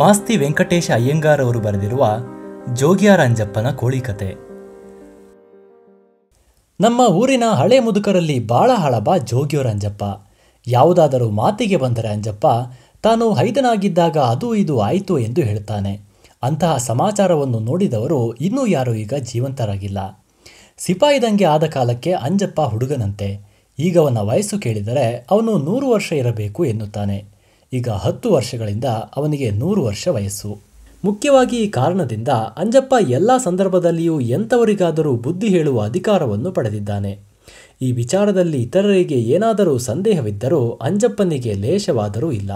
ಮಾಸ್ತಿ ವೆಂಕಟೇಶ ಅಯ್ಯಂಗಾರ್ ಅವರು ಬರೆದಿರುವ ಕೋಳಿ ಕೋಳಿಕತೆ ನಮ್ಮ ಊರಿನ ಹಳೆ ಮುದುಕರಲ್ಲಿ ಬಾಳ ಹಳಬ ಅಂಜಪ್ಪ ಯಾವುದಾದರೂ ಮಾತಿಗೆ ಬಂದರೆ ಅಂಜಪ್ಪ ತಾನು ಹೈದನಾಗಿದ್ದಾಗ ಅದು ಇದು ಆಯಿತು ಎಂದು ಹೇಳ್ತಾನೆ ಅಂತಹ ಸಮಾಚಾರವನ್ನು ನೋಡಿದವರು ಇನ್ನೂ ಯಾರೂ ಈಗ ಜೀವಂತರಾಗಿಲ್ಲ ಸಿಪಾಯಿದಂಗೆ ಆದ ಕಾಲಕ್ಕೆ ಅಂಜಪ್ಪ ಹುಡುಗನಂತೆ ಈಗವನ ವಯಸ್ಸು ಕೇಳಿದರೆ ಅವನು ನೂರು ವರ್ಷ ಇರಬೇಕು ಎನ್ನುತ್ತಾನೆ ಈಗ ಹತ್ತು ವರ್ಷಗಳಿಂದ ಅವನಿಗೆ ನೂರು ವರ್ಷ ವಯಸ್ಸು ಮುಖ್ಯವಾಗಿ ಈ ಕಾರಣದಿಂದ ಅಂಜಪ್ಪ ಎಲ್ಲ ಸಂದರ್ಭದಲ್ಲಿಯೂ ಎಂಥವರಿಗಾದರೂ ಬುದ್ಧಿ ಹೇಳುವ ಅಧಿಕಾರವನ್ನು ಪಡೆದಿದ್ದಾನೆ ಈ ವಿಚಾರದಲ್ಲಿ ಇತರರಿಗೆ ಏನಾದರೂ ಸಂದೇಹವಿದ್ದರೂ ಅಂಜಪ್ಪನಿಗೆ ಲೇಷವಾದರೂ ಇಲ್ಲ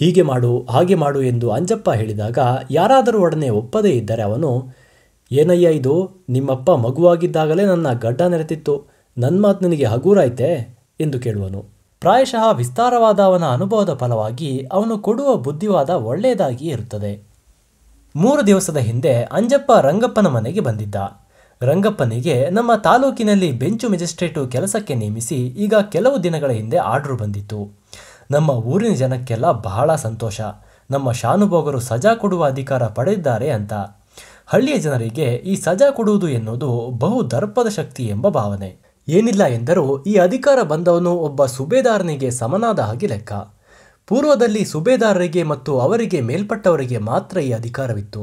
ಹೀಗೆ ಮಾಡು ಹಾಗೆ ಮಾಡು ಎಂದು ಅಂಜಪ್ಪ ಹೇಳಿದಾಗ ಯಾರಾದರೂ ಒಡನೆ ಒಪ್ಪದೇ ಇದ್ದರೆ ಅವನು ಏನಯ್ಯ ಇದು ನಿಮ್ಮಪ್ಪ ಮಗುವಾಗಿದ್ದಾಗಲೇ ನನ್ನ ಗಡ್ಡ ನೆರೆತಿತ್ತು ನನ್ನ ಮಾತು ನನಗೆ ಹಗೂರಾಯ್ತೆ ಎಂದು ಕೇಳುವನು ಪ್ರಾಯಶಃ ವಿಸ್ತಾರವಾದ ಅವನ ಅನುಭವದ ಫಲವಾಗಿ ಅವನು ಕೊಡುವ ಬುದ್ಧಿವಾದ ಒಳ್ಳೆಯದಾಗಿ ಇರುತ್ತದೆ ಮೂರು ದಿವಸದ ಹಿಂದೆ ಅಂಜಪ್ಪ ರಂಗಪ್ಪನ ಮನೆಗೆ ಬಂದಿದ್ದ ರಂಗಪ್ಪನಿಗೆ ನಮ್ಮ ತಾಲೂಕಿನಲ್ಲಿ ಬೆಂಚು ಮೆಜಿಸ್ಟ್ರೇಟು ಕೆಲಸಕ್ಕೆ ನೇಮಿಸಿ ಈಗ ಕೆಲವು ದಿನಗಳ ಹಿಂದೆ ಆರ್ಡರ್ ಬಂದಿತ್ತು ನಮ್ಮ ಊರಿನ ಜನಕ್ಕೆಲ್ಲ ಬಹಳ ಸಂತೋಷ ನಮ್ಮ ಶಾನುಭೋಗರು ಸಜಾ ಕೊಡುವ ಅಧಿಕಾರ ಪಡೆದಿದ್ದಾರೆ ಅಂತ ಹಳ್ಳಿಯ ಜನರಿಗೆ ಈ ಸಜಾ ಕೊಡುವುದು ಎನ್ನುವುದು ಬಹು ದರ್ಪದ ಶಕ್ತಿ ಎಂಬ ಭಾವನೆ ಏನಿಲ್ಲ ಎಂದರೂ ಈ ಅಧಿಕಾರ ಬಂದವನು ಒಬ್ಬ ಸುಬೇದಾರನಿಗೆ ಸಮನಾದ ಹಾಗೆ ಲೆಕ್ಕ ಪೂರ್ವದಲ್ಲಿ ಸುಬೇದಾರರಿಗೆ ಮತ್ತು ಅವರಿಗೆ ಮೇಲ್ಪಟ್ಟವರಿಗೆ ಮಾತ್ರ ಈ ಅಧಿಕಾರವಿತ್ತು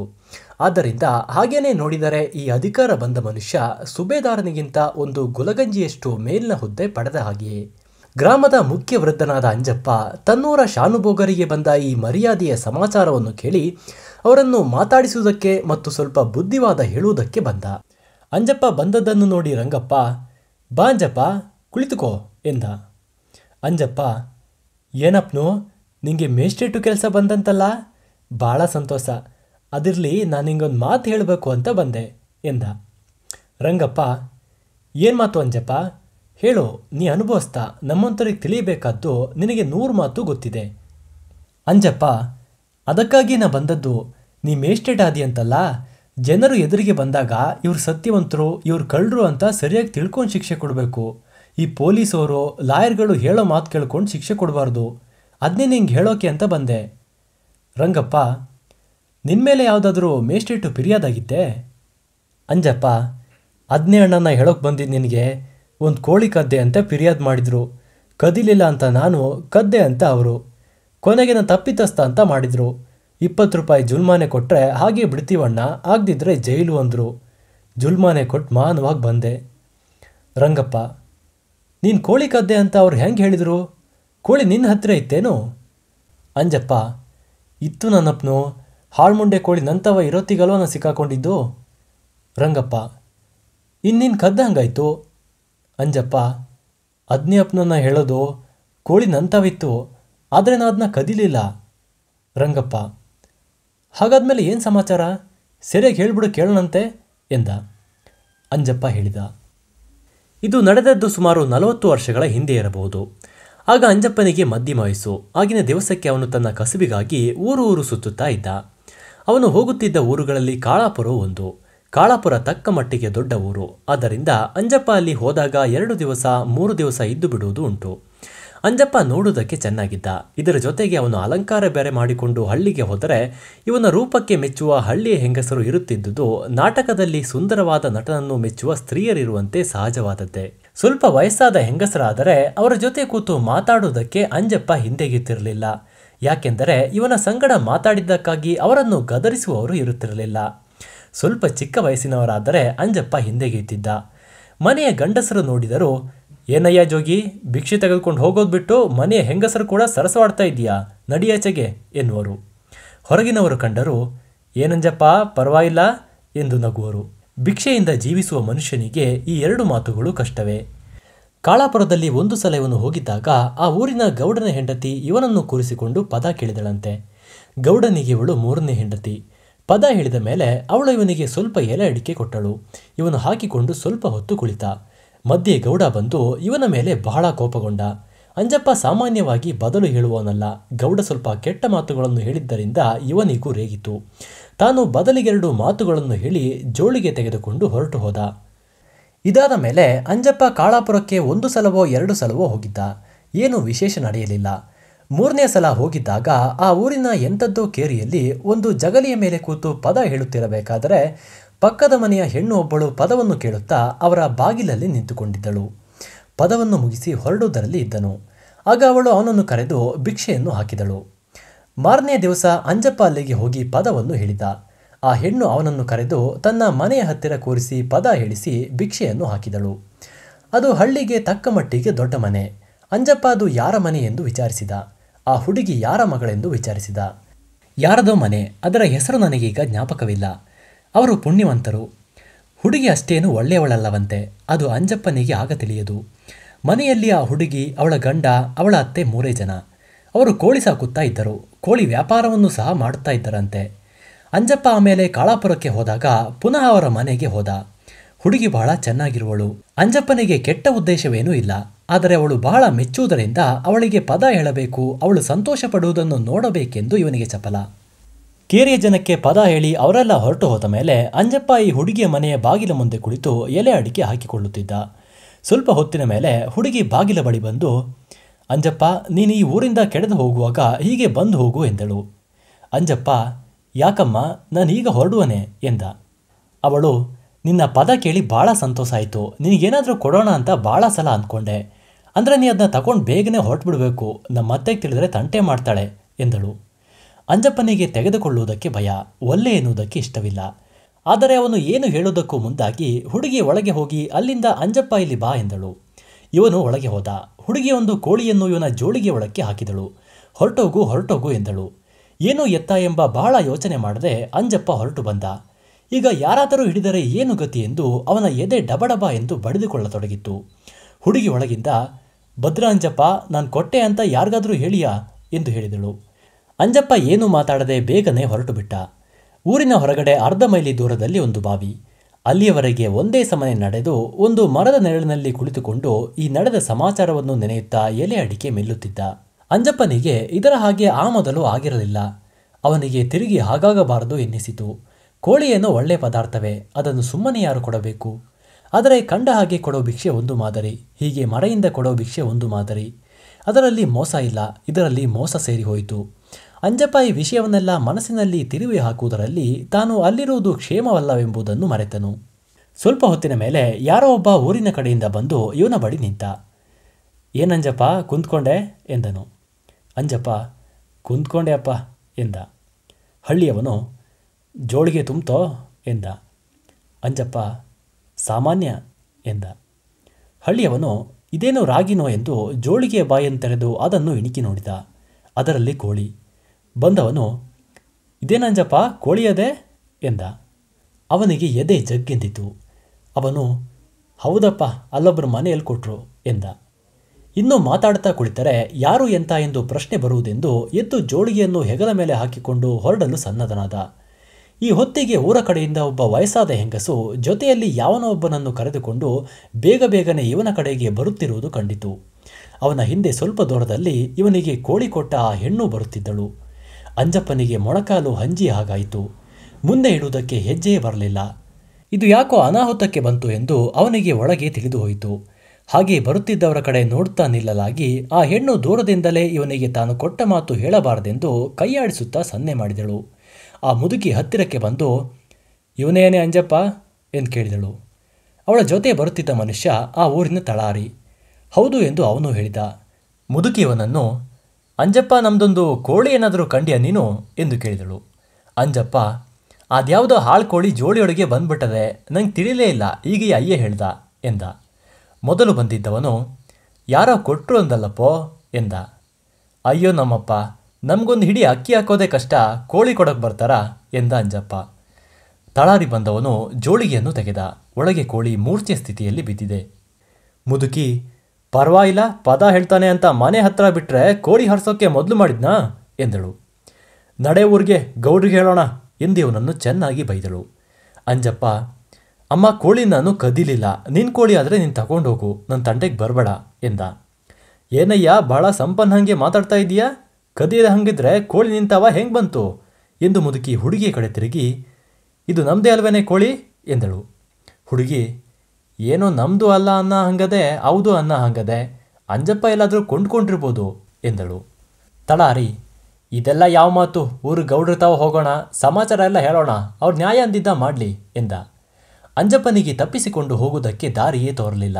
ಆದ್ದರಿಂದ ಹಾಗೇನೇ ನೋಡಿದರೆ ಈ ಅಧಿಕಾರ ಬಂದ ಮನುಷ್ಯ ಸುಬೇದಾರನಿಗಿಂತ ಒಂದು ಗುಲಗಂಜಿಯಷ್ಟು ಮೇಲಿನ ಹುದ್ದೆ ಪಡೆದ ಹಾಗೆಯೇ ಗ್ರಾಮದ ಮುಖ್ಯ ವೃದ್ಧನಾದ ಅಂಜಪ್ಪ ತನ್ನೂರ ಶಾನುಭೋಗರಿಗೆ ಬಂದ ಈ ಮರ್ಯಾದೆಯ ಸಮಾಚಾರವನ್ನು ಕೇಳಿ ಅವರನ್ನು ಮಾತಾಡಿಸುವುದಕ್ಕೆ ಮತ್ತು ಸ್ವಲ್ಪ ಬುದ್ಧಿವಾದ ಹೇಳುವುದಕ್ಕೆ ಬಂದ ಅಂಜಪ್ಪ ಬಂದದ್ದನ್ನು ನೋಡಿ ರಂಗಪ್ಪ ಬಾ ಅಂಜಪ್ಪ ಕುಳಿತುಕೋ ಎಂದ ಅಂಜಪ್ಪ ಏನಪ್ಪನು ನಿಂಗೆ ಮೇಸ್ಟೇಟು ಕೆಲಸ ಬಂದಂತಲ್ಲ ಭಾಳ ಸಂತೋಷ ಅದಿರಲಿ ನಾನು ನಿಂಗೊಂದು ಮಾತು ಹೇಳಬೇಕು ಅಂತ ಬಂದೆ ಎಂದ ರಂಗಪ್ಪ ಏನು ಮಾತು ಅಂಜಪ್ಪ ಹೇಳು ನೀ ಅನುಭವಿಸ್ತಾ ನಮ್ಮಂಥವ್ರಿಗೆ ತಿಳಿಯಬೇಕಾದ್ದು ನಿನಗೆ ನೂರು ಮಾತು ಗೊತ್ತಿದೆ ಅಂಜಪ್ಪ ಅದಕ್ಕಾಗಿ ನಾ ಬಂದದ್ದು ನೀ ಮೇಸ್ಟೇಟ್ ಆದಿ ಅಂತಲ್ಲ ಜನರು ಎದುರಿಗೆ ಬಂದಾಗ ಇವ್ರು ಸತ್ಯವಂತರು ಇವ್ರು ಕಳ್ಳರು ಅಂತ ಸರಿಯಾಗಿ ತಿಳ್ಕೊಂಡು ಶಿಕ್ಷೆ ಕೊಡಬೇಕು ಈ ಪೊಲೀಸವರು ಲಾಯರ್ಗಳು ಹೇಳೋ ಮಾತು ಕೇಳ್ಕೊಂಡು ಶಿಕ್ಷೆ ಕೊಡಬಾರ್ದು ಅದನ್ನೇ ನಿಂಗೆ ಹೇಳೋಕೆ ಅಂತ ಬಂದೆ ರಂಗಪ್ಪ ನಿನ್ಮೇಲೆ ಯಾವುದಾದ್ರೂ ಮೇಸ್ಟೇಟು ಫಿರ್ಯಾದಾಗಿದ್ದೆ ಅಂಜಪ್ಪ ಅದನ್ನೇ ಅಣ್ಣನ ಹೇಳೋಕೆ ಬಂದಿದ್ದು ನಿನಗೆ ಒಂದು ಕೋಳಿ ಕದ್ದೆ ಅಂತ ಫಿರ್ಯಾದ್ ಮಾಡಿದರು ಕದಿಲಿಲ್ಲ ಅಂತ ನಾನು ಕದ್ದೆ ಅಂತ ಅವರು ಕೊನೆಗಿನ ತಪ್ಪಿತಸ್ಥ ಅಂತ ಮಾಡಿದರು ಇಪ್ಪತ್ತು ರೂಪಾಯಿ ಜುಲ್ಮಾನೆ ಕೊಟ್ಟರೆ ಹಾಗೆ ಬಿಡ್ತೀವಣ್ಣ ಆಗದಿದ್ದರೆ ಜೈಲು ಅಂದರು ಜುಲ್ಮಾನೆ ಕೊಟ್ಟು ಮಾನವಾಗಿ ಬಂದೆ ರಂಗಪ್ಪ ನೀನು ಕೋಳಿ ಕದ್ದೆ ಅಂತ ಅವ್ರು ಹೆಂಗೆ ಹೇಳಿದರು ಕೋಳಿ ನಿನ್ನ ಹತ್ತಿರ ಇತ್ತೇನು ಅಂಜಪ್ಪ ಇತ್ತು ನನ್ನಪ್ಪನು ಹಾಳ್ಮುಂಡೆ ಕೋಳಿ ನಂತವ ಇರೋತ್ತಿಗಲ್ವ ನಾನು ಸಿಕ್ಕಾಕೊಂಡಿದ್ದು ರಂಗಪ್ಪ ಕದ್ದ ಹಂಗಾಯ್ತು ಅಂಜಪ್ಪ ಅದ್ನೇ ಅಪ್ನನ್ನ ಹೇಳೋದು ಕೋಳಿ ನಂತವಿತ್ತು ಆದರೆ ನಾನು ಅದನ್ನ ಕದಿಲಿಲ್ಲ ರಂಗಪ್ಪ ಹಾಗಾದ್ಮೇಲೆ ಏನು ಸಮಾಚಾರ ಸರಿಯಾಗಿ ಹೇಳಿಬಿಡು ಕೇಳೋಣಂತೆ ಎಂದ ಅಂಜಪ್ಪ ಹೇಳಿದ ಇದು ನಡೆದದ್ದು ಸುಮಾರು ನಲವತ್ತು ವರ್ಷಗಳ ಹಿಂದೆ ಇರಬಹುದು ಆಗ ಅಂಜಪ್ಪನಿಗೆ ವಯಸ್ಸು ಆಗಿನ ದಿವಸಕ್ಕೆ ಅವನು ತನ್ನ ಕಸುಬಿಗಾಗಿ ಊರು ಊರು ಸುತ್ತುತ್ತಾ ಇದ್ದ ಅವನು ಹೋಗುತ್ತಿದ್ದ ಊರುಗಳಲ್ಲಿ ಕಾಳಾಪುರ ಒಂದು ಕಾಳಾಪುರ ತಕ್ಕ ಮಟ್ಟಿಗೆ ದೊಡ್ಡ ಊರು ಆದ್ದರಿಂದ ಅಂಜಪ್ಪ ಅಲ್ಲಿ ಹೋದಾಗ ಎರಡು ದಿವಸ ಮೂರು ದಿವಸ ಇದ್ದು ಬಿಡುವುದು ಉಂಟು ಅಂಜಪ್ಪ ನೋಡುವುದಕ್ಕೆ ಚೆನ್ನಾಗಿದ್ದ ಇದರ ಜೊತೆಗೆ ಅವನು ಅಲಂಕಾರ ಬೇರೆ ಮಾಡಿಕೊಂಡು ಹಳ್ಳಿಗೆ ಹೋದರೆ ಇವನ ರೂಪಕ್ಕೆ ಮೆಚ್ಚುವ ಹಳ್ಳಿಯ ಹೆಂಗಸರು ಇರುತ್ತಿದ್ದುದು ನಾಟಕದಲ್ಲಿ ಸುಂದರವಾದ ನಟನನ್ನು ಮೆಚ್ಚುವ ಸ್ತ್ರೀಯರಿರುವಂತೆ ಸಹಜವಾದದ್ದೇ ಸ್ವಲ್ಪ ವಯಸ್ಸಾದ ಹೆಂಗಸರಾದರೆ ಅವರ ಜೊತೆ ಕೂತು ಮಾತಾಡುವುದಕ್ಕೆ ಅಂಜಪ್ಪ ಹಿಂದೆಗೆಯುತ್ತಿರಲಿಲ್ಲ ಯಾಕೆಂದರೆ ಇವನ ಸಂಗಡ ಮಾತಾಡಿದ್ದಕ್ಕಾಗಿ ಅವರನ್ನು ಗದರಿಸುವವರು ಇರುತ್ತಿರಲಿಲ್ಲ ಸ್ವಲ್ಪ ಚಿಕ್ಕ ವಯಸ್ಸಿನವರಾದರೆ ಅಂಜಪ್ಪ ಹಿಂದೆಗೆಯುತ್ತಿದ್ದ ಮನೆಯ ಗಂಡಸರು ನೋಡಿದರೂ ಏನಯ್ಯ ಜೋಗಿ ಭಿಕ್ಷೆ ತೆಗೆದುಕೊಂಡು ಹೋಗೋದು ಬಿಟ್ಟು ಮನೆಯ ಹೆಂಗಸರು ಕೂಡ ಸರಸವಾಡ್ತಾ ಇದೆಯಾ ನಡಿಯಾಚೆಗೆ ಎನ್ನುವರು ಹೊರಗಿನವರು ಕಂಡರು ಏನಂಜಪ್ಪ ಪರವಾಗಿಲ್ಲ ಎಂದು ನಗುವರು ಭಿಕ್ಷೆಯಿಂದ ಜೀವಿಸುವ ಮನುಷ್ಯನಿಗೆ ಈ ಎರಡು ಮಾತುಗಳು ಕಷ್ಟವೇ ಕಾಳಾಪುರದಲ್ಲಿ ಒಂದು ಸಲ ಹೋಗಿದ್ದಾಗ ಆ ಊರಿನ ಗೌಡನ ಹೆಂಡತಿ ಇವನನ್ನು ಕೂರಿಸಿಕೊಂಡು ಪದ ಕೇಳಿದಳಂತೆ ಗೌಡನಿಗೆ ಇವಳು ಮೂರನೇ ಹೆಂಡತಿ ಪದ ಹೇಳಿದ ಮೇಲೆ ಅವಳು ಇವನಿಗೆ ಸ್ವಲ್ಪ ಎಲೆ ಅಡಿಕೆ ಕೊಟ್ಟಳು ಇವನು ಹಾಕಿಕೊಂಡು ಸ್ವಲ್ಪ ಹೊತ್ತು ಕುಳಿತ ಮಧ್ಯೆ ಗೌಡ ಬಂದು ಇವನ ಮೇಲೆ ಬಹಳ ಕೋಪಗೊಂಡ ಅಂಜಪ್ಪ ಸಾಮಾನ್ಯವಾಗಿ ಬದಲು ಹೇಳುವವನಲ್ಲ ಗೌಡ ಸ್ವಲ್ಪ ಕೆಟ್ಟ ಮಾತುಗಳನ್ನು ಹೇಳಿದ್ದರಿಂದ ಇವನಿಗೂ ರೇಗಿತು ತಾನು ಬದಲಿಗೆರಡು ಮಾತುಗಳನ್ನು ಹೇಳಿ ಜೋಳಿಗೆ ತೆಗೆದುಕೊಂಡು ಹೊರಟು ಹೋದ ಇದಾದ ಮೇಲೆ ಅಂಜಪ್ಪ ಕಾಳಾಪುರಕ್ಕೆ ಒಂದು ಸಲವೋ ಎರಡು ಸಲವೋ ಹೋಗಿದ್ದ ಏನು ವಿಶೇಷ ನಡೆಯಲಿಲ್ಲ ಮೂರನೇ ಸಲ ಹೋಗಿದ್ದಾಗ ಆ ಊರಿನ ಎಂಥದ್ದೋ ಕೇರಿಯಲ್ಲಿ ಒಂದು ಜಗಲಿಯ ಮೇಲೆ ಕೂತು ಪದ ಹೇಳುತ್ತಿರಬೇಕಾದರೆ ಪಕ್ಕದ ಮನೆಯ ಹೆಣ್ಣು ಒಬ್ಬಳು ಪದವನ್ನು ಕೇಳುತ್ತಾ ಅವರ ಬಾಗಿಲಲ್ಲಿ ನಿಂತುಕೊಂಡಿದ್ದಳು ಪದವನ್ನು ಮುಗಿಸಿ ಹೊರಡುವುದರಲ್ಲಿ ಇದ್ದನು ಆಗ ಅವಳು ಅವನನ್ನು ಕರೆದು ಭಿಕ್ಷೆಯನ್ನು ಹಾಕಿದಳು ಮಾರನೇ ದಿವಸ ಅಂಜಪ್ಪ ಅಲ್ಲಿಗೆ ಹೋಗಿ ಪದವನ್ನು ಹೇಳಿದ ಆ ಹೆಣ್ಣು ಅವನನ್ನು ಕರೆದು ತನ್ನ ಮನೆಯ ಹತ್ತಿರ ಕೂರಿಸಿ ಪದ ಹೇಳಿಸಿ ಭಿಕ್ಷೆಯನ್ನು ಹಾಕಿದಳು ಅದು ಹಳ್ಳಿಗೆ ತಕ್ಕ ಮಟ್ಟಿಗೆ ದೊಡ್ಡ ಮನೆ ಅಂಜಪ್ಪ ಅದು ಯಾರ ಮನೆ ಎಂದು ವಿಚಾರಿಸಿದ ಆ ಹುಡುಗಿ ಯಾರ ಮಗಳೆಂದು ವಿಚಾರಿಸಿದ ಯಾರದೋ ಮನೆ ಅದರ ಹೆಸರು ನನಗೀಗ ಜ್ಞಾಪಕವಿಲ್ಲ ಅವರು ಪುಣ್ಯವಂತರು ಹುಡುಗಿ ಅಷ್ಟೇನು ಒಳ್ಳೆಯವಳಲ್ಲವಂತೆ ಅದು ಅಂಜಪ್ಪನಿಗೆ ಆಗ ತಿಳಿಯದು ಮನೆಯಲ್ಲಿ ಆ ಹುಡುಗಿ ಅವಳ ಗಂಡ ಅವಳ ಅತ್ತೆ ಮೂರೇ ಜನ ಅವರು ಕೋಳಿ ಸಾಕುತ್ತಾ ಇದ್ದರು ಕೋಳಿ ವ್ಯಾಪಾರವನ್ನು ಸಹ ಮಾಡುತ್ತಾ ಇದ್ದರಂತೆ ಅಂಜಪ್ಪ ಆಮೇಲೆ ಕಾಳಾಪುರಕ್ಕೆ ಹೋದಾಗ ಪುನಃ ಅವರ ಮನೆಗೆ ಹೋದ ಹುಡುಗಿ ಬಹಳ ಚೆನ್ನಾಗಿರುವಳು ಅಂಜಪ್ಪನಿಗೆ ಕೆಟ್ಟ ಉದ್ದೇಶವೇನೂ ಇಲ್ಲ ಆದರೆ ಅವಳು ಬಹಳ ಮೆಚ್ಚುವುದರಿಂದ ಅವಳಿಗೆ ಪದ ಹೇಳಬೇಕು ಅವಳು ಸಂತೋಷ ಪಡುವುದನ್ನು ನೋಡಬೇಕೆಂದು ಇವನಿಗೆ ಚಪಲ ಕೇರಿಯ ಜನಕ್ಕೆ ಪದ ಹೇಳಿ ಅವರೆಲ್ಲ ಹೊರಟು ಹೋದ ಮೇಲೆ ಅಂಜಪ್ಪ ಈ ಹುಡುಗಿಯ ಮನೆಯ ಬಾಗಿಲ ಮುಂದೆ ಕುಳಿತು ಎಲೆ ಅಡಿಕೆ ಹಾಕಿಕೊಳ್ಳುತ್ತಿದ್ದ ಸ್ವಲ್ಪ ಹೊತ್ತಿನ ಮೇಲೆ ಹುಡುಗಿ ಬಾಗಿಲ ಬಳಿ ಬಂದು ಅಂಜಪ್ಪ ನೀನು ಈ ಊರಿಂದ ಕೆಡೆದು ಹೋಗುವಾಗ ಹೀಗೆ ಬಂದು ಹೋಗು ಎಂದಳು ಅಂಜಪ್ಪ ಯಾಕಮ್ಮ ನಾನೀಗ ಹೊರಡುವನೆ ಎಂದ ಅವಳು ನಿನ್ನ ಪದ ಕೇಳಿ ಭಾಳ ಸಂತೋಷ ಆಯಿತು ನಿನಗೇನಾದರೂ ಕೊಡೋಣ ಅಂತ ಭಾಳ ಸಲ ಅಂದ್ಕೊಂಡೆ ಅಂದರೆ ನೀ ಅದನ್ನ ತಗೊಂಡು ಬೇಗನೆ ಹೊರಟು ಬಿಡಬೇಕು ನಮ್ಮ ಮತ್ತೆಗೆ ತಿಳಿದರೆ ತಂಟೆ ಮಾಡ್ತಾಳೆ ಎಂದಳು ಅಂಜಪ್ಪನಿಗೆ ತೆಗೆದುಕೊಳ್ಳುವುದಕ್ಕೆ ಭಯ ಒಲ್ಲೆ ಎನ್ನುವುದಕ್ಕೆ ಇಷ್ಟವಿಲ್ಲ ಆದರೆ ಅವನು ಏನು ಹೇಳುವುದಕ್ಕೂ ಮುಂದಾಗಿ ಹುಡುಗಿ ಒಳಗೆ ಹೋಗಿ ಅಲ್ಲಿಂದ ಅಂಜಪ್ಪ ಇಲ್ಲಿ ಬಾ ಎಂದಳು ಇವನು ಒಳಗೆ ಹೋದ ಒಂದು ಕೋಳಿಯನ್ನು ಇವನ ಜೋಳಿಗೆ ಒಳಕ್ಕೆ ಹಾಕಿದಳು ಹೊರಟೋಗು ಹೊರಟೋಗು ಎಂದಳು ಏನು ಎತ್ತ ಎಂಬ ಬಹಳ ಯೋಚನೆ ಮಾಡದೆ ಅಂಜಪ್ಪ ಹೊರಟು ಬಂದ ಈಗ ಯಾರಾದರೂ ಹಿಡಿದರೆ ಏನು ಗತಿ ಎಂದು ಅವನ ಎದೆ ಡಬಡಬ ಎಂದು ಬಡಿದುಕೊಳ್ಳತೊಡಗಿತ್ತು ಹುಡುಗಿ ಒಳಗಿಂದ ಅಂಜಪ್ಪ ನಾನು ಕೊಟ್ಟೆ ಅಂತ ಯಾರಿಗಾದರೂ ಹೇಳಿಯಾ ಎಂದು ಹೇಳಿದಳು ಅಂಜಪ್ಪ ಏನು ಮಾತಾಡದೆ ಬೇಗನೆ ಹೊರಟು ಬಿಟ್ಟ ಊರಿನ ಹೊರಗಡೆ ಅರ್ಧ ಮೈಲಿ ದೂರದಲ್ಲಿ ಒಂದು ಬಾವಿ ಅಲ್ಲಿಯವರೆಗೆ ಒಂದೇ ಸಮನೆ ನಡೆದು ಒಂದು ಮರದ ನೆರಳಿನಲ್ಲಿ ಕುಳಿತುಕೊಂಡು ಈ ನಡೆದ ಸಮಾಚಾರವನ್ನು ನೆನೆಯುತ್ತಾ ಎಲೆ ಅಡಿಕೆ ಮೆಲ್ಲುತ್ತಿದ್ದ ಅಂಜಪ್ಪನಿಗೆ ಇದರ ಹಾಗೆ ಆ ಮೊದಲು ಆಗಿರಲಿಲ್ಲ ಅವನಿಗೆ ತಿರುಗಿ ಹಾಗಾಗಬಾರದು ಎನ್ನಿಸಿತು ಕೋಳಿಯನ್ನು ಒಳ್ಳೆಯ ಪದಾರ್ಥವೇ ಅದನ್ನು ಸುಮ್ಮನೆ ಯಾರು ಕೊಡಬೇಕು ಆದರೆ ಕಂಡ ಹಾಗೆ ಕೊಡೋ ಭಿಕ್ಷೆ ಒಂದು ಮಾದರಿ ಹೀಗೆ ಮರೆಯಿಂದ ಕೊಡೋ ಭಿಕ್ಷೆ ಒಂದು ಮಾದರಿ ಅದರಲ್ಲಿ ಮೋಸ ಇಲ್ಲ ಇದರಲ್ಲಿ ಮೋಸ ಸೇರಿ ಹೋಯಿತು ಅಂಜಪ್ಪ ಈ ವಿಷಯವನ್ನೆಲ್ಲ ಮನಸ್ಸಿನಲ್ಲಿ ತಿರುವಿ ಹಾಕುವುದರಲ್ಲಿ ತಾನು ಅಲ್ಲಿರುವುದು ಕ್ಷೇಮವಲ್ಲವೆಂಬುದನ್ನು ಮರೆತನು ಸ್ವಲ್ಪ ಹೊತ್ತಿನ ಮೇಲೆ ಯಾರೋ ಒಬ್ಬ ಊರಿನ ಕಡೆಯಿಂದ ಬಂದು ಇವನ ಬಳಿ ನಿಂತ ಏನಂಜಪ್ಪ ಕುಂತ್ಕೊಂಡೆ ಎಂದನು ಅಂಜಪ್ಪ ಕುಂತ್ಕೊಂಡೆ ಅಪ್ಪ ಎಂದ ಹಳ್ಳಿಯವನು ಜೋಳಿಗೆ ತುಂಬ್ತೋ ಎಂದ ಅಂಜಪ್ಪ ಸಾಮಾನ್ಯ ಎಂದ ಹಳ್ಳಿಯವನು ಇದೇನು ರಾಗಿನೋ ಎಂದು ಜೋಳಿಗೆಯ ಬಾಯನ್ನು ತೆರೆದು ಅದನ್ನು ಇಣಿಕಿ ನೋಡಿದ ಅದರಲ್ಲಿ ಕೋಳಿ ಬಂದವನು ಇದೇನಂಜಪ್ಪ ಕೋಳಿಯದೆ ಎಂದ ಅವನಿಗೆ ಎದೆ ಜಗ್ಗೆಂದಿತು ಅವನು ಹೌದಪ್ಪ ಅಲ್ಲೊಬ್ಬರು ಮನೆಯಲ್ಲಿ ಕೊಟ್ಟರು ಎಂದ ಇನ್ನೂ ಮಾತಾಡ್ತಾ ಕುಳಿತರೆ ಯಾರು ಎಂತ ಎಂದು ಪ್ರಶ್ನೆ ಬರುವುದೆಂದು ಎದ್ದು ಜೋಳಿಗೆಯನ್ನು ಹೆಗಲ ಮೇಲೆ ಹಾಕಿಕೊಂಡು ಹೊರಡಲು ಸನ್ನದನಾದ ಈ ಹೊತ್ತಿಗೆ ಊರ ಕಡೆಯಿಂದ ಒಬ್ಬ ವಯಸ್ಸಾದ ಹೆಂಗಸು ಜೊತೆಯಲ್ಲಿ ಯಾವನೊಬ್ಬನನ್ನು ಒಬ್ಬನನ್ನು ಕರೆದುಕೊಂಡು ಬೇಗ ಬೇಗನೆ ಇವನ ಕಡೆಗೆ ಬರುತ್ತಿರುವುದು ಕಂಡಿತು ಅವನ ಹಿಂದೆ ಸ್ವಲ್ಪ ದೂರದಲ್ಲಿ ಇವನಿಗೆ ಕೋಳಿ ಕೊಟ್ಟ ಆ ಹೆಣ್ಣು ಬರುತ್ತಿದ್ದಳು ಅಂಜಪ್ಪನಿಗೆ ಮೊಣಕಾಲು ಹಂಜಿ ಹಾಗಾಯಿತು ಮುಂದೆ ಇಡುವುದಕ್ಕೆ ಹೆಜ್ಜೆಯೇ ಬರಲಿಲ್ಲ ಇದು ಯಾಕೋ ಅನಾಹುತಕ್ಕೆ ಬಂತು ಎಂದು ಅವನಿಗೆ ಒಳಗೆ ತಿಳಿದು ಹೋಯಿತು ಹಾಗೆ ಬರುತ್ತಿದ್ದವರ ಕಡೆ ನೋಡುತ್ತಾ ನಿಲ್ಲಲಾಗಿ ಆ ಹೆಣ್ಣು ದೂರದಿಂದಲೇ ಇವನಿಗೆ ತಾನು ಕೊಟ್ಟ ಮಾತು ಹೇಳಬಾರದೆಂದು ಕೈಯಾಡಿಸುತ್ತಾ ಸನ್ನೆ ಮಾಡಿದಳು ಆ ಮುದುಕಿ ಹತ್ತಿರಕ್ಕೆ ಬಂದು ಇವನೇನೆ ಅಂಜಪ್ಪ ಎಂದು ಕೇಳಿದಳು ಅವಳ ಜೊತೆ ಬರುತ್ತಿದ್ದ ಮನುಷ್ಯ ಆ ಊರಿನ ತಳಾರಿ ಹೌದು ಎಂದು ಅವನು ಹೇಳಿದ ಮುದುಕಿಯವನನ್ನು ಅಂಜಪ್ಪ ನಮ್ದೊಂದು ಕೋಳಿ ಏನಾದರೂ ಕಂಡಿಯ ನೀನು ಎಂದು ಕೇಳಿದಳು ಅಂಜಪ್ಪ ಅದ್ಯಾವುದೋ ಹಾಳು ಕೋಳಿ ಜೋಳಿಯೊಳಗೆ ಬಂದ್ಬಿಟ್ಟದೆ ನಂಗೆ ತಿಳಿಲೇ ಇಲ್ಲ ಈಗ ಈ ಅಯ್ಯೇ ಹೇಳ್ದ ಎಂದ ಮೊದಲು ಬಂದಿದ್ದವನು ಯಾರೋ ಕೊಟ್ಟರು ಅಂದಲ್ಲಪ್ಪೋ ಎಂದ ಅಯ್ಯೋ ನಮ್ಮಪ್ಪ ನಮಗೊಂದು ಹಿಡಿ ಅಕ್ಕಿ ಹಾಕೋದೇ ಕಷ್ಟ ಕೋಳಿ ಕೊಡಕ್ಕೆ ಬರ್ತಾರಾ ಎಂದ ಅಂಜಪ್ಪ ತಳಾರಿ ಬಂದವನು ಜೋಳಿಗೆಯನ್ನು ತೆಗೆದ ಒಳಗೆ ಕೋಳಿ ಮೂರ್ಛೆ ಸ್ಥಿತಿಯಲ್ಲಿ ಬಿದ್ದಿದೆ ಮುದುಕಿ ಪರವಾಗಿಲ್ಲ ಪದ ಹೇಳ್ತಾನೆ ಅಂತ ಮನೆ ಹತ್ರ ಬಿಟ್ಟರೆ ಕೋಳಿ ಹರಿಸೋಕ್ಕೆ ಮೊದಲು ಮಾಡಿದ್ನಾ ಎಂದಳು ನಡೆ ಊರಿಗೆ ಗೌಡ್ರಿಗೆ ಹೇಳೋಣ ಇವನನ್ನು ಚೆನ್ನಾಗಿ ಬೈದಳು ಅಂಜಪ್ಪ ಅಮ್ಮ ಕೋಳಿ ನಾನು ಕದೀಲಿಲ್ಲ ನಿನ್ನ ಕೋಳಿ ಆದರೆ ನೀನು ತಗೊಂಡೋಗು ನನ್ನ ತಂಡೆಗೆ ಬರಬೇಡ ಎಂದ ಏನಯ್ಯ ಭಾಳ ಸಂಪನ್ನ ಹಂಗೆ ಮಾತಾಡ್ತಾ ಇದೀಯಾ ಕದಿಯದ ಹಂಗಿದ್ರೆ ಕೋಳಿ ನಿಂತಾವ ಹೆಂಗೆ ಬಂತು ಎಂದು ಮುದುಕಿ ಹುಡುಗಿಯ ಕಡೆ ತಿರುಗಿ ಇದು ನಮ್ಮದೇ ಅಲ್ವೇನೆ ಕೋಳಿ ಎಂದಳು ಹುಡುಗಿ ಏನೋ ನಮ್ದು ಅಲ್ಲ ಅನ್ನ ಹಂಗದೆ ಹೌದು ಅನ್ನ ಹಂಗದೆ ಅಂಜಪ್ಪ ಎಲ್ಲಾದರೂ ಕೊಂಡ್ಕೊಂಡಿರ್ಬೋದು ಎಂದಳು ತಳಾರಿ ಇದೆಲ್ಲ ಯಾವ ಮಾತು ಊರು ಗೌಡ್ರ ತಾವು ಹೋಗೋಣ ಸಮಾಚಾರ ಎಲ್ಲ ಹೇಳೋಣ ಅವ್ರು ನ್ಯಾಯ ಅಂದಿದ್ದ ಮಾಡಲಿ ಎಂದ ಅಂಜಪ್ಪನಿಗೆ ತಪ್ಪಿಸಿಕೊಂಡು ಹೋಗುವುದಕ್ಕೆ ದಾರಿಯೇ ತೋರಲಿಲ್ಲ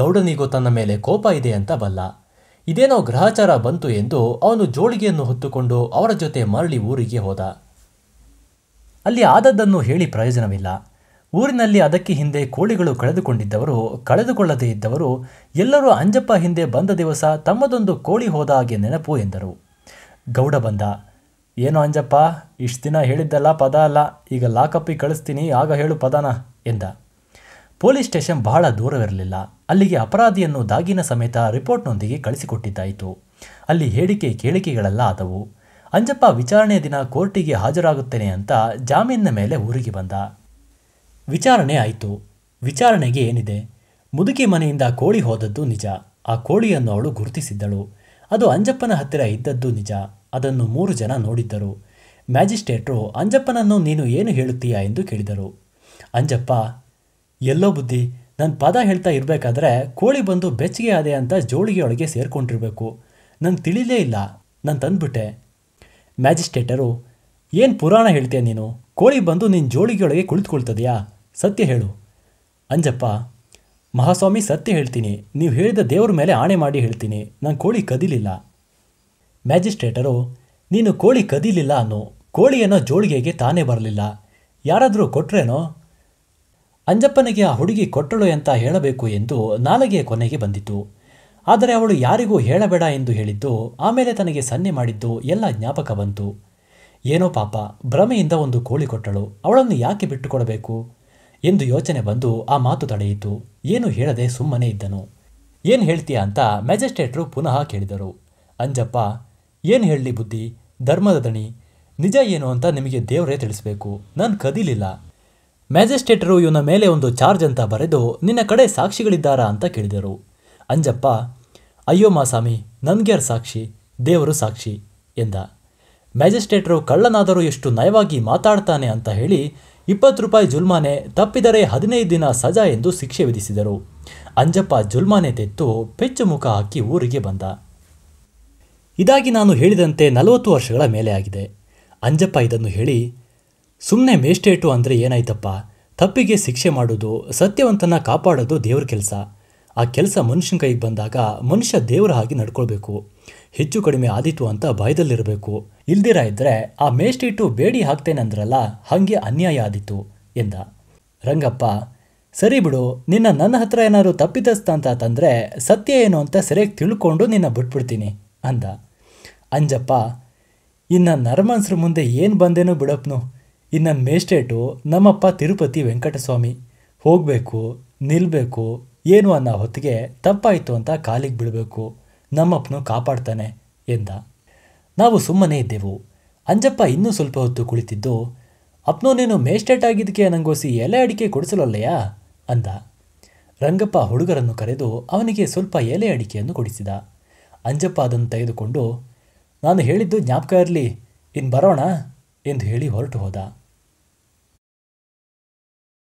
ಗೌಡನಿಗೂ ತನ್ನ ಮೇಲೆ ಕೋಪ ಇದೆ ಅಂತ ಬಲ್ಲ ಇದೇನೋ ಗ್ರಹಚಾರ ಬಂತು ಎಂದು ಅವನು ಜೋಳಿಗೆಯನ್ನು ಹೊತ್ತುಕೊಂಡು ಅವರ ಜೊತೆ ಮರಳಿ ಊರಿಗೆ ಹೋದ ಅಲ್ಲಿ ಆದದ್ದನ್ನು ಹೇಳಿ ಪ್ರಯೋಜನವಿಲ್ಲ ಊರಿನಲ್ಲಿ ಅದಕ್ಕೆ ಹಿಂದೆ ಕೋಳಿಗಳು ಕಳೆದುಕೊಂಡಿದ್ದವರು ಕಳೆದುಕೊಳ್ಳದೇ ಇದ್ದವರು ಎಲ್ಲರೂ ಅಂಜಪ್ಪ ಹಿಂದೆ ಬಂದ ದಿವಸ ತಮ್ಮದೊಂದು ಕೋಳಿ ಹೋದ ಹಾಗೆ ನೆನಪು ಎಂದರು ಗೌಡ ಬಂದ ಏನೋ ಅಂಜಪ್ಪ ಇಷ್ಟು ದಿನ ಹೇಳಿದ್ದಲ್ಲ ಪದ ಅಲ್ಲ ಈಗ ಲಾಕಪ್ಪಿ ಕಳಿಸ್ತೀನಿ ಆಗ ಹೇಳು ಪದನ ಎಂದ ಪೊಲೀಸ್ ಸ್ಟೇಷನ್ ಬಹಳ ದೂರವಿರಲಿಲ್ಲ ಅಲ್ಲಿಗೆ ಅಪರಾಧಿಯನ್ನು ದಾಗಿನ ಸಮೇತ ರಿಪೋರ್ಟ್ನೊಂದಿಗೆ ಕಳಿಸಿಕೊಟ್ಟಿದ್ದಾಯಿತು ಅಲ್ಲಿ ಹೇಳಿಕೆ ಕೇಳಿಕೆಗಳೆಲ್ಲ ಆದವು ಅಂಜಪ್ಪ ವಿಚಾರಣೆ ದಿನ ಕೋರ್ಟಿಗೆ ಹಾಜರಾಗುತ್ತೇನೆ ಅಂತ ಜಾಮೀನಿನ ಮೇಲೆ ಊರಿಗೆ ಬಂದ ವಿಚಾರಣೆ ಆಯಿತು ವಿಚಾರಣೆಗೆ ಏನಿದೆ ಮುದುಕಿ ಮನೆಯಿಂದ ಕೋಳಿ ಹೋದದ್ದು ನಿಜ ಆ ಕೋಳಿಯನ್ನು ಅವಳು ಗುರುತಿಸಿದ್ದಳು ಅದು ಅಂಜಪ್ಪನ ಹತ್ತಿರ ಇದ್ದದ್ದು ನಿಜ ಅದನ್ನು ಮೂರು ಜನ ನೋಡಿದ್ದರು ಮ್ಯಾಜಿಸ್ಟ್ರೇಟ್ರು ಅಂಜಪ್ಪನನ್ನು ನೀನು ಏನು ಹೇಳುತ್ತೀಯಾ ಎಂದು ಕೇಳಿದರು ಅಂಜಪ್ಪ ಎಲ್ಲೋ ಬುದ್ಧಿ ನನ್ನ ಪದ ಹೇಳ್ತಾ ಇರಬೇಕಾದ್ರೆ ಕೋಳಿ ಬಂದು ಬೆಚ್ಚಗೆ ಅದೇ ಅಂತ ಜೋಳಿಗೆಯೊಳಗೆ ಸೇರಿಕೊಂಡಿರಬೇಕು ನಂಗೆ ತಿಳಿಲೇ ಇಲ್ಲ ನಾನು ತಂದ್ಬಿಟ್ಟೆ ಮ್ಯಾಜಿಸ್ಟ್ರೇಟರು ಏನು ಪುರಾಣ ಹೇಳ್ತೀಯ ನೀನು ಕೋಳಿ ಬಂದು ನಿನ್ನ ಜೋಳಿಗೆಯೊಳಗೆ ಕುಳಿತುಕೊಳ್ತದೆಯಾ ಸತ್ಯ ಹೇಳು ಅಂಜಪ್ಪ ಮಹಾಸ್ವಾಮಿ ಸತ್ಯ ಹೇಳ್ತೀನಿ ನೀವು ಹೇಳಿದ ದೇವರ ಮೇಲೆ ಆಣೆ ಮಾಡಿ ಹೇಳ್ತೀನಿ ನಾನು ಕೋಳಿ ಕದಿಲಿಲ್ಲ ಮ್ಯಾಜಿಸ್ಟ್ರೇಟರು ನೀನು ಕೋಳಿ ಕದಿಲಿಲ್ಲ ಅನ್ನೋ ಕೋಳಿಯನ್ನು ಜೋಳಿಗೆಗೆ ತಾನೇ ಬರಲಿಲ್ಲ ಯಾರಾದರೂ ಕೊಟ್ರೇನೋ ಅಂಜಪ್ಪನಿಗೆ ಆ ಹುಡುಗಿ ಕೊಟ್ಟಳು ಅಂತ ಹೇಳಬೇಕು ಎಂದು ನಾಲಗೆಯ ಕೊನೆಗೆ ಬಂದಿತು ಆದರೆ ಅವಳು ಯಾರಿಗೂ ಹೇಳಬೇಡ ಎಂದು ಹೇಳಿದ್ದು ಆಮೇಲೆ ತನಗೆ ಸನ್ನೆ ಮಾಡಿದ್ದು ಎಲ್ಲ ಜ್ಞಾಪಕ ಬಂತು ಏನೋ ಪಾಪ ಭ್ರಮೆಯಿಂದ ಒಂದು ಕೋಳಿ ಕೊಟ್ಟಳು ಅವಳನ್ನು ಯಾಕೆ ಬಿಟ್ಟುಕೊಡಬೇಕು ಎಂದು ಯೋಚನೆ ಬಂದು ಆ ಮಾತು ತಡೆಯಿತು ಏನು ಹೇಳದೆ ಸುಮ್ಮನೆ ಇದ್ದನು ಏನು ಹೇಳ್ತೀಯಾ ಅಂತ ಮ್ಯಾಜಿಸ್ಟ್ರೇಟ್ರು ಪುನಃ ಕೇಳಿದರು ಅಂಜಪ್ಪ ಏನು ಹೇಳಲಿ ಬುದ್ಧಿ ಧರ್ಮದ ದಣಿ ನಿಜ ಏನು ಅಂತ ನಿಮಗೆ ದೇವರೇ ತಿಳಿಸಬೇಕು ನಾನು ಕದೀಲಿಲ್ಲ ಮ್ಯಾಜಿಸ್ಟ್ರೇಟರು ಇವನ ಮೇಲೆ ಒಂದು ಚಾರ್ಜ್ ಅಂತ ಬರೆದು ನಿನ್ನ ಕಡೆ ಸಾಕ್ಷಿಗಳಿದ್ದಾರಾ ಅಂತ ಕೇಳಿದರು ಅಂಜಪ್ಪ ಅಯ್ಯೋ ಮಾಸಾಮಿ ನನ್ಗ್ಯಾರ್ ಸಾಕ್ಷಿ ದೇವರು ಸಾಕ್ಷಿ ಎಂದ ಮ್ಯಾಜಿಸ್ಟ್ರೇಟರು ಕಳ್ಳನಾದರೂ ಎಷ್ಟು ನಯವಾಗಿ ಮಾತಾಡ್ತಾನೆ ಅಂತ ಹೇಳಿ ಇಪ್ಪತ್ತು ರೂಪಾಯಿ ಜುಲ್ಮಾನೆ ತಪ್ಪಿದರೆ ಹದಿನೈದು ದಿನ ಸಜಾ ಎಂದು ಶಿಕ್ಷೆ ವಿಧಿಸಿದರು ಅಂಜಪ್ಪ ಜುಲ್ಮಾನೆ ತೆತ್ತು ಪೆಚ್ಚು ಮುಖ ಹಾಕಿ ಊರಿಗೆ ಬಂದ ಇದಾಗಿ ನಾನು ಹೇಳಿದಂತೆ ನಲವತ್ತು ವರ್ಷಗಳ ಮೇಲೆ ಆಗಿದೆ ಅಂಜಪ್ಪ ಇದನ್ನು ಹೇಳಿ ಸುಮ್ಮನೆ ಮೇಷ್ಟೇಟು ಅಂದರೆ ಏನಾಯ್ತಪ್ಪ ತಪ್ಪಿಗೆ ಶಿಕ್ಷೆ ಮಾಡೋದು ಸತ್ಯವಂತನ ಕಾಪಾಡೋದು ದೇವ್ರ ಕೆಲಸ ಆ ಕೆಲಸ ಮನುಷ್ಯನ ಕೈಗೆ ಬಂದಾಗ ಮನುಷ್ಯ ದೇವರ ಹಾಗೆ ನಡ್ಕೊಳ್ಬೇಕು ಹೆಚ್ಚು ಕಡಿಮೆ ಆದಿತು ಅಂತ ಭಯದಲ್ಲಿರಬೇಕು ಇಲ್ದಿರ ಇದ್ರೆ ಆ ಮೇಷ್ಟಿಟ್ಟು ಬೇಡಿ ಹಾಕ್ತೇನೆ ಅಂದ್ರಲ್ಲ ಹಾಗೆ ಅನ್ಯಾಯ ಆದಿತು ಎಂದ ರಂಗಪ್ಪ ಸರಿ ಬಿಡು ನಿನ್ನ ನನ್ನ ಹತ್ರ ಏನಾದ್ರು ತಪ್ಪಿತಸ್ತ ಅಂತ ತಂದರೆ ಸತ್ಯ ಏನು ಅಂತ ಸರಿಯಾಗಿ ತಿಳ್ಕೊಂಡು ನಿನ್ನ ಬಿಟ್ಬಿಡ್ತೀನಿ ಅಂದ ಅಂಜಪ್ಪ ಇನ್ನು ನರ್ಮನ್ಸ್ರ ಮುಂದೆ ಏನು ಬಂದೇನೋ ಬಿಡಪ್ನು ಇನ್ನ ಮೇಸ್ಟೇಟು ನಮ್ಮಪ್ಪ ತಿರುಪತಿ ವೆಂಕಟಸ್ವಾಮಿ ಹೋಗಬೇಕು ನಿಲ್ಲಬೇಕು ಏನು ಅನ್ನೋ ಹೊತ್ತಿಗೆ ತಪ್ಪಾಯಿತು ಅಂತ ಕಾಲಿಗೆ ಬಿಡಬೇಕು ನಮ್ಮಪ್ಪನು ಕಾಪಾಡ್ತಾನೆ ಎಂದ ನಾವು ಸುಮ್ಮನೆ ಇದ್ದೆವು ಅಂಜಪ್ಪ ಇನ್ನೂ ಸ್ವಲ್ಪ ಹೊತ್ತು ಕುಳಿತಿದ್ದು ಅಪ್ನೋ ನೀನು ಮೇಸ್ಟೇಟ್ ಆಗಿದ್ದಕ್ಕೆ ನಂಗೋಸಿ ಎಲೆ ಅಡಿಕೆ ಕೊಡಿಸಲೊಲ್ಲೆಯಾ ಅಂದ ರಂಗಪ್ಪ ಹುಡುಗರನ್ನು ಕರೆದು ಅವನಿಗೆ ಸ್ವಲ್ಪ ಎಲೆ ಅಡಿಕೆಯನ್ನು ಕೊಡಿಸಿದ ಅಂಜಪ್ಪ ಅದನ್ನು ತೆಗೆದುಕೊಂಡು ನಾನು ಹೇಳಿದ್ದು ಜ್ಞಾಪಕ ಇರಲಿ ಇನ್ನು ಬರೋಣ ಎಂದು ಹೇಳಿ ಹೊರಟು ಹೋದ